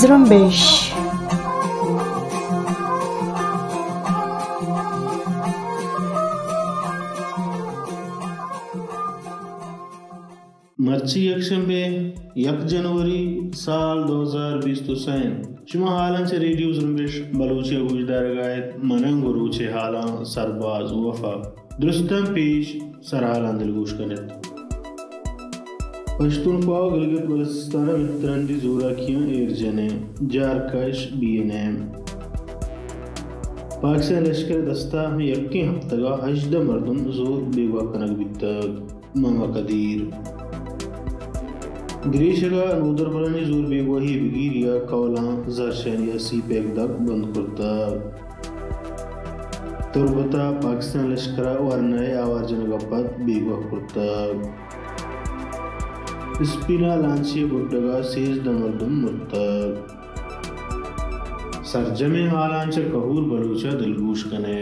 Zrumbish. मर्ची action में जनवरी साल 2020 हज़ार बीस तो شما حالا سری دیوز رو بیش بلوچی گوش درگاید مننگ رو چه حالا سرباز وفا درستم پیش سر حالا دلگوش کنید पश्तूनख्वा गिलगित बलिस्तान वितरण की जोराखियाँ एरजने जारकश बीएनएम पाकिस्तान लश्कर दस्ता में यक्की का हजद मरदम जोर बेवा कनक बितक मामा कदीर ग्रीशला नूदर बरानी जूर पाकिस्तान लश्कर और नए आवाजन गपत बीगा करता स्पिना लांसी बुड्डगा सेज दमर्दम मुत्ता सरजमे आलांचे कहूर बलूचा दिलगूश कने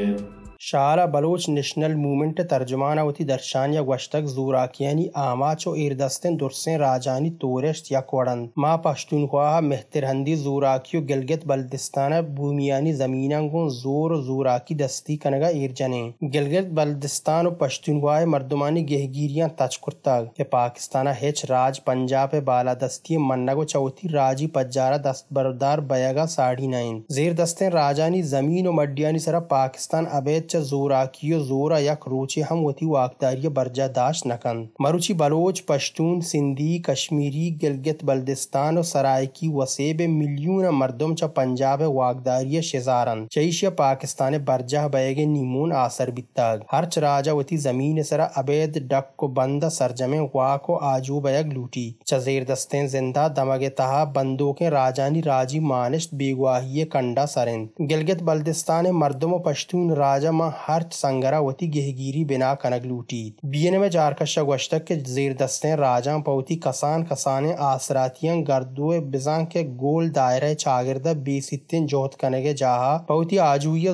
शारा बलोच नेशनल मूवमेंट तर्जुमानावती दर्शान या गश्तक जूराकियानी आमा चो इरदस्तें दुरसें राजानी तोरेश या कोड़न माँ पश्तूनख्वा मेहतरहंदी जूराकियो गिलगित बल्दिस्तान भूमियानी जमीना को जोर जूराकी दस्ती कनगा इरजने गिलगित बल्दिस्तान और पश्तूनख्वा मर्दमानी गहगिरियाँ कुर्ता के पाकिस्तान हेच राज पंजाब बाला दस्ती मन्ना को चौथी राजी पजारा दस्त बरदार बयागा साढ़ी नाइन जेर दस्ते राजानी जमीन और मड्डियानी सरा पाकिस्तान अबैध जोरा यक रोचे हम वती वाकदारी बर्जादाश नकन मरुची बलोच पश्तून सिंधी कश्मीरी गिलगित बल्दिस्तान और सराय की वसेब मिलियून मरदम च पंजाब वाकदारी शेजारन चईश पाकिस्तान बर्जा बैगे नीमून आसर बिताग हर राजा वती जमीन सरा अबेद डक को बंद सरजमे वाको आजू बैग लूटी चजेर दस्ते जिंदा दमगे तहा बंदो के राजानी राजी मानस बेगवाही कंडा सरन गिलगित बल्दिस्तान मरदम पश्तून राजा ما هرچ سنگرا وتی گهگیری بنا کنگ لوٹید بین میں جارکش گوشتک که زیر دستیں راجان پوتی کسان کسان آسراتیان گردو بزان که گول دایره چاگرده بیستین جهت کنگ جاها پوتی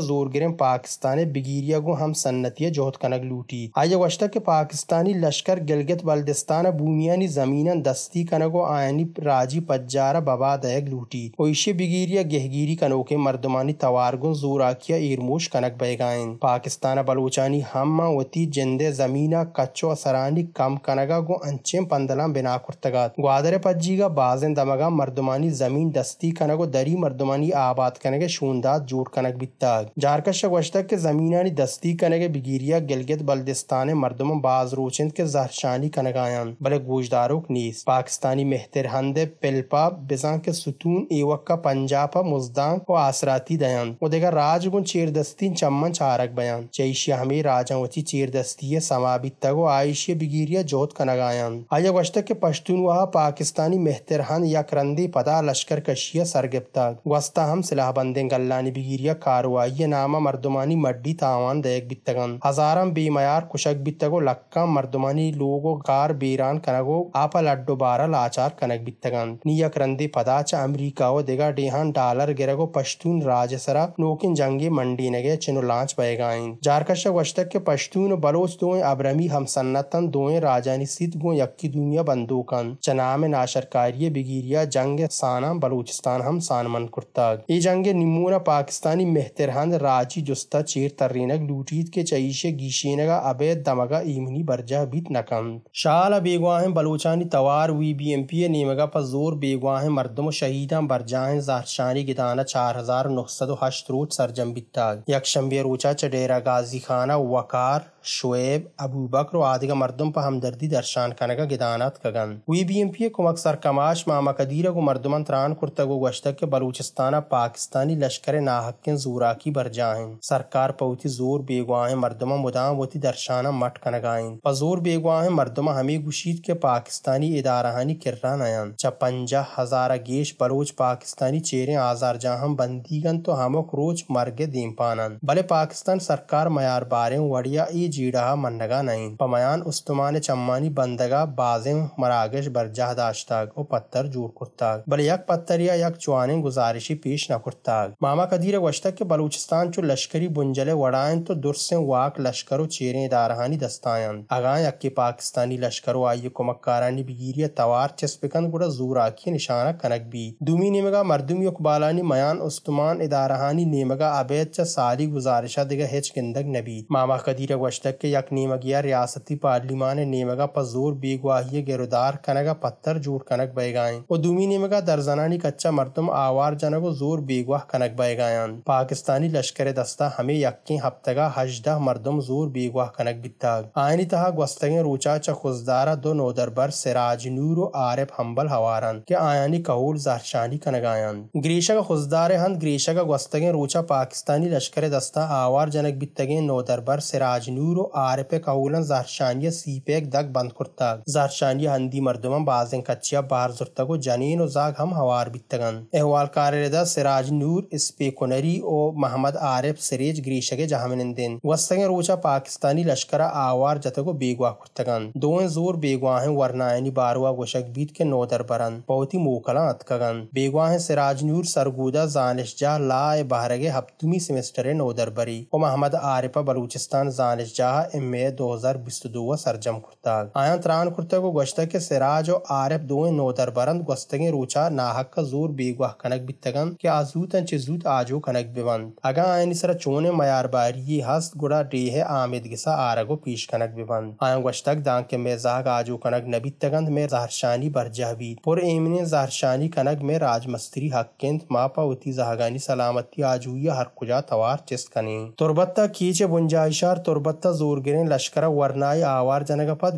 زور گرم پاکستان पाकिस्तान گو ہم हम सन्नतिया जोहत कनक लूटी आया वश्ता के पाकिस्तानी लश्कर गिलगित बल्दिस्तान भूमियानी जमीनन दस्ती कनको راجی राजी पज्जारा बबा दयक اویشی ओइशे बिगीरिया गहगीरी کے مردمانی توارگن तवारगुन जोराकिया ईरमोश कनक बहगाइन ಪಾಕಿಸ್ತಾನ ಬಲೂಚಾನಿ ಹಮ್ಮ ಒತಿ जमीना कच्चो ಕಚ್ಚೋ ಸರಾನಿ ಕಮ್ ಕನಗೋ ಅಂಚೆಂ ಪಂದಲಂ ಬಿನಾ ಕುರ್ತಗಾತ್ ग्वादर पज्जीगा बाजन दमगा मर्दमानी जमीन दस्ती कनगो दरी मर्दमानी आबाद कनगे शूनदात जोट कनक बिताग झारखंड शगवशतक के जमीनानी दस्ती कनगे बिगिरिया गिलगित बल्दिस्तान मर्दम बाज रोचंद के जहरशानी कनगायान भले गोशदारोक नीस पाकिस्तानी मेहतर हंदे पिल्पा बिजा के सुतून एवक्का पंजाब मुजदान को आसराती दयान उदेगा राजगुन चेर दस्ती चम्मन चार तक बयान चैश्य हमें राजा वची चीर दस्ती है समाबित तक आयुष्य बिगिरिया जोत कनगायन आज वस्तक के पश्तून वह पाकिस्तानी मेहतर हन या क्रंदी पता लश्कर कशिया सरगिप वस्ता हम सिलाह बंदे गल्लानी बिगिरिया कारवाई नामा मर्दमानी मड्डी तावान देख बितगन हजारम बेमयार कुशक बितगो लक्का मर्दमानी लोगो कार बेरान कनगो आपा लड्डो बारा लाचार कनक बितगन निया क्रंदी पदाच अमरीका वो देगा डेहान डालर गिरगो पश्तून राजसरा नोकिन जंगे मंडी नगे चिनु लाच बया पैगाइन जारकशा वशतक के पश्तून बलोच दो अबरमी हम सन्नतन दो राजानी सिद गो यक्की दुनिया बंदूकन चनाम नाशरकारिय बिगिरिया जंग साना बलूचिस्तान हम सानमन कुर्तग ये जंग निमूना पाकिस्तानी मेहतरहंद राजी जुस्ता चेर तर्रीनक लूटीत के चईशे गीशेनगा अबे दमगा ईमनी बरजा बीत नकम शाला बेगवाहें बलूचानी तवार वी बी एम पी ए नेमगा पर जोर बेगवाहें मर्दम शहीदा बरजाहें जारशानी गिदाना चार हजार नौ सौ हश्त रोज सरजम बिताग यकशंबे रोचा डेरा गाजी खाना वकार शुएब अबू बकर आदिग मरदम पर हमदर्दी दर्शान कनग गिदानत कगन वी बी एम पी कुमक सरकमाश मामा कदीर को मरदमन त्रान कुर्तगो गश्त के बलूचिस्ताना पाकिस्तानी लश्कर नाहकिन जूरा की बरजाहन सरकार पौती जोर बेगुआहें मरदमा मुदाम वती दर्शाना मट कनगाइन पजोर है मरदमा हमी गुशीद के पाकिस्तानी इदारहानी किर्रा नयन चपंजा हजारा गेश बलोच पाकिस्तानी चेरें आजार जहां बंदीगन तो हम रोज मरगे देम पानन भले पाकिस्तान सरकार मयार बारे वड़िया ई जीडा मन्नगा नहीं पमयान उस्तुमान चम्मानी बंदगा बाज मरागश बरजाह दाशताग और पत्थर जूर कुर्ताग बल यक पत्थर या यक चुआने गुजारिशी पेश न कुर्ताग मामा कदीर वश्तक के बलूचिस्तान चो लश्करी बुंजले वड़ाएं तो दुर्स वाक लश्कर चेरे दारहानी दस्तायन अगा यक के पाकिस्तानी लश्कर आई कुमकारानी बिगिर तवार चस्पिकन गुड़ा जूर की निशाना कनक भी दुमी नेमगा मरदुमी उकबालानी मयान उस्तुमान इदारहानी नेमगा अबैद च सारी गुजारिशा दिगा हेच किंदक नबी मामा कदीर वश्त mashtakka yaknemagiya riyasati पार्लिमान नेमगा पजोर बेगवाही गिरदार कनगा पत्थर जोर कनक बैगाएं और दुमी नेमगा दर्जनानी कच्चा मरतम आवार जनक जोर बेगवाह कनक बैगायान पाकिस्तानी लश्कर दस्ता हमें यकी हफ्तगा हजदा मरदम जोर बेगवाह कनक बिता आयनी तहा गस्तगे रोचा च दो नोदरबर सिराज नूर और हम्बल हवारन के आयानी कहूल जहरशानी कनगायान ग्रेशा का खुजदार हंद ग्रेशा का गस्तगे रोचा पाकिस्तानी लश्कर दस्ता आवार जनक बितगे नोदरबर सिराज नूर ýüre Arepek agulan Zarşanýa Sipek dag band kurtdag. Zarşanýa handi marduma bazen kaçya bar zurtago janin o zag ham havar bittagan. Ehwal karereda Siraj Nur Spekoneri o Muhammad Arep Sirej Grishage jahaminindin. Wastange rocha Pakistani lashkara awar jatago begwa kurtagan. Doen zor begwahen warnaeni barwa goshak बीत के नौदर बरन बहुत ही मोकला अतकगन बेगवाह सिराजनूर सरगूदा जानिश जा लाए बहरगे हफ्तमी semester नौदर बरी और मोहम्मद आरिफा बलूचिस्तान जानिश शाह इम मे दो हज़ार बिस्त सरजम कुर्ताग आया तरान कुर्तगो गश्तक सिराज और आरफ दुए नोदर बरंद गस्तगे रूचा नाहक का जोर बेगवाह कनक बितगन के आजू चिजूत आजो कनक बिवंद अगा आयन सरा चोने मयार बारी हस्त गुड़ा डे है आमिद गिसा आरगो पीश कनक बिवंद आया गश्तक दांग के मेजाग आजो कनक नबी तगंद में जहरशानी बरजहवी और एमने जहरशानी कनक में राजमस्तरी हक्केंद मापा उती जहागानी सलामती आजू या हर कुजा तवार चिस्त कने तुरबत्ता कीचे बुंजाइशार तुरबत्ता ta zur zo'rgirin lashkara warnaayi aawar janaga pad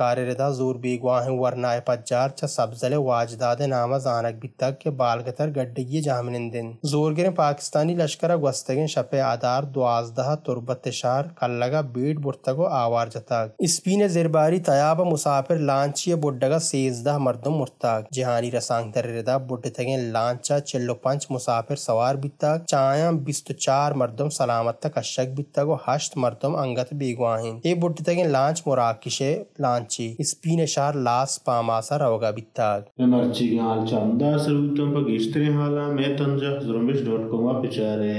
kare da zur bigwa biigwahin warnai pajar cha sabzale waajdade nama zanak bitak ke balgatar baalgatar gaddiyye jaaminindin zur Pakistani pakistani lashkara gwastagin shape adar 12 turbat shar kallaga beed burtago awar jata जिरबारी तयाब tayab musafir बुड्डगा buddaga 13 mardum murta jahani rasang tarre da budde tagin lancha 45 musafir sawar bitak chaayam 24 mardum salamat tak ashak bitago हर ಅಷ್ಟಮರ್ತಂ ಅಂಗತ ಬೀಗ್ವಾಹಿನ್ ಈ ಬುಟ್ಟಿತಗೆ launch ಮೊರಾಕಿಶೆ ಲಾಂಚಿ ಇಸ್ಪೀನೆಶಾರ್ loss ಪಾಮಾಸ ರವಗ ಬಿತ್ತಾಗ್ ಎಮರ್ಚಿಗೆ ಹಾಲ್ ಚಂದ ಸರ್ವತಂ ಪಗಿಸ್ತ್ರೆ ಹಾಲ ಮೇ ತಂಜ ಜರುಮಿಶ್ dot com ಅಪಿಚಾರೆ